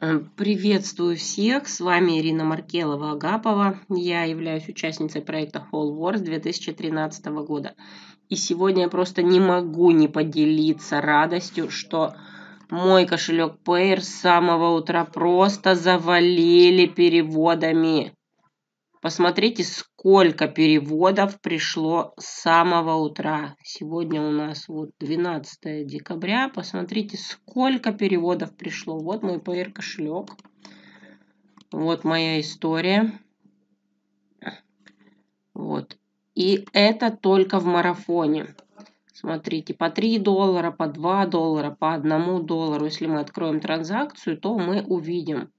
Э, приветствую всех, с вами Ирина Маркелова-Агапова. Я являюсь участницей проекта Whole Wars 2013 года. И сегодня я просто не могу не поделиться радостью, что мой кошелек Payer с самого утра просто завалили переводами. Посмотрите, сколько переводов пришло с самого утра. Сегодня у нас вот 12 декабря. Посмотрите, сколько переводов пришло. Вот мой PR кошелек. Вот моя история. Вот. И это только в марафоне. Смотрите, по 3 доллара, по 2 доллара, по 1 доллару. Если мы откроем транзакцию, то мы увидим,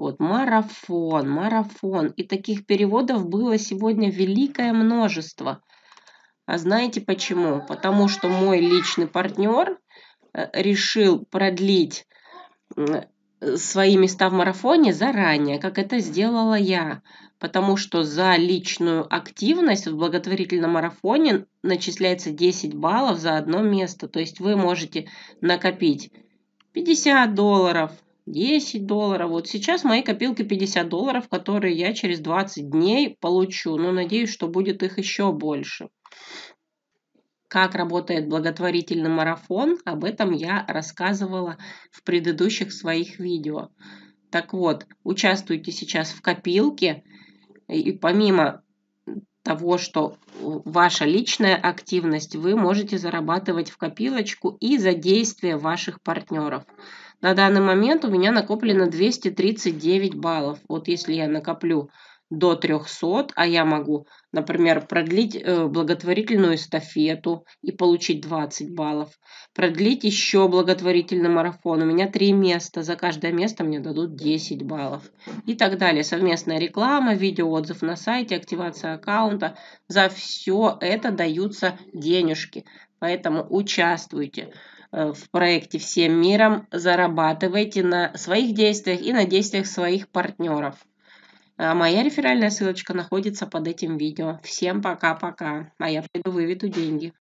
вот, марафон, марафон. И таких переводов было сегодня великое множество. А знаете почему? Потому что мой личный партнер э, решил продлить э, свои места в марафоне заранее, как это сделала я, потому что за личную активность в благотворительном марафоне начисляется 10 баллов за одно место. То есть вы можете накопить 50 долларов, 10 долларов. Вот сейчас в моей копилке 50 долларов, которые я через 20 дней получу. Но ну, надеюсь, что будет их еще больше. Как работает благотворительный марафон, об этом я рассказывала в предыдущих своих видео. Так вот, участвуйте сейчас в копилке. И помимо того, что ваша личная активность, вы можете зарабатывать в копилочку и за действия ваших партнеров. На данный момент у меня накоплено 239 баллов. Вот если я накоплю до 300, а я могу, например, продлить э, благотворительную эстафету и получить 20 баллов, продлить еще благотворительный марафон, у меня 3 места, за каждое место мне дадут 10 баллов и так далее. Совместная реклама, видеоотзыв на сайте, активация аккаунта, за все это даются денежки. Поэтому участвуйте э, в проекте всем миром, зарабатывайте на своих действиях и на действиях своих партнеров. А моя реферальная ссылочка находится под этим видео. Всем пока-пока. А я пойду выведу деньги.